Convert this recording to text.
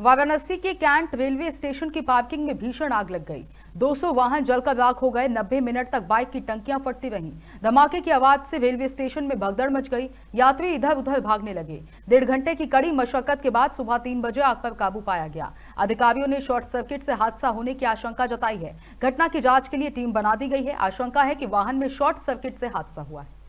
वाराणसी के cantt railway station की parking में भीषण आग लग गई 200 वाहन जल का राख हो गए 90 मिनट तक बाइक की टंकियां फटती रहीं धमाके की आवाज से रेलवे स्टेशन में भगदड़ मच गई यात्री इधर उधर भागने लगे डेढ़ घंटे की कड़ी मशक्कत के बाद सुबह तीन बजे आग पर काबू पाया गया अधिकारियों ने शॉर्ट सर्किट से हादसा होने की आशंका जताई है घटना की जाँच के लिए टीम बना दी गई है आशंका है की वाहन में शॉर्ट सर्किट से हादसा हुआ है